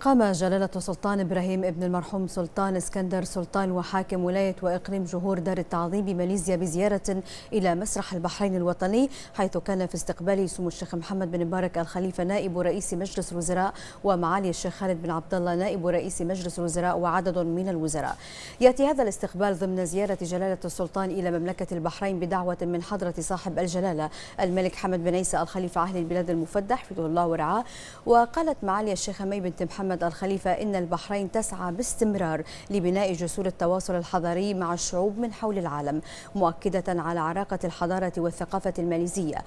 قام جلالة سلطان إبراهيم ابن المرحوم سلطان اسكندر سلطان وحاكم ولاية وإقليم جهور دار التعظيم بماليزيا بزيارة إلى مسرح البحرين الوطني حيث كان في استقباله سمو الشيخ محمد بن مبارك الخليفة نائب رئيس مجلس الوزراء ومعالي الشيخ خالد بن عبد الله نائب رئيس مجلس الوزراء وعدد من الوزراء يأتي هذا الاستقبال ضمن زيارة جلالة السلطان إلى مملكة البحرين بدعوة من حضرة صاحب الجلالة الملك حمد بن عيسى الخليفة عهد البلاد المفدح حفظه الله ورعاه وقالت معالي الشيخ مي بنت محمد محمد الخليفة إن البحرين تسعى باستمرار لبناء جسور التواصل الحضاري مع الشعوب من حول العالم مؤكدة على عراقة الحضارة والثقافة الماليزية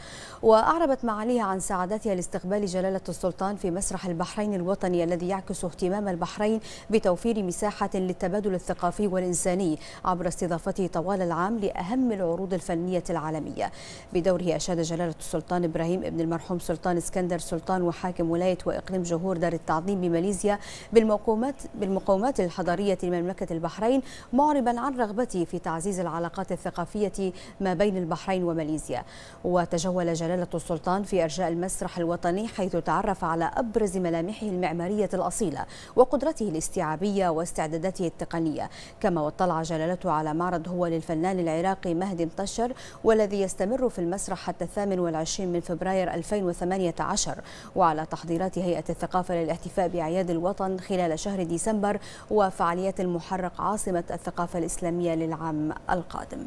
وأعربت معاليها عن سعادتها لاستقبال جلالة السلطان في مسرح البحرين الوطني الذي يعكس اهتمام البحرين بتوفير مساحة للتبادل الثقافي والإنساني عبر استضافته طوال العام لأهم العروض الفنية العالمية بدوره أشاد جلالة السلطان إبراهيم ابن المرحوم سلطان اسكندر سلطان وحاكم ولاية وإقليم جهور دار التعظيم بماليزيا ماليزيا بالمقومات بالمقومات الحضارية لمملكة البحرين معربا عن رغبته في تعزيز العلاقات الثقافية ما بين البحرين وماليزيا وتجول جلالة السلطان في أرجاء المسرح الوطني حيث تعرف على أبرز ملامحه المعمارية الأصيلة وقدرته الاستيعابية واستعداداته التقنية كما واطلع جلالته على معرض هو للفنان العراقي مهدي مطشر والذي يستمر في المسرح حتى 28 من فبراير 2018 وعلى تحضيرات هيئة الثقافة للاحتفاء بأعياد بلاد الوطن خلال شهر ديسمبر وفعاليات المحرق عاصمة الثقافة الإسلامية للعام القادم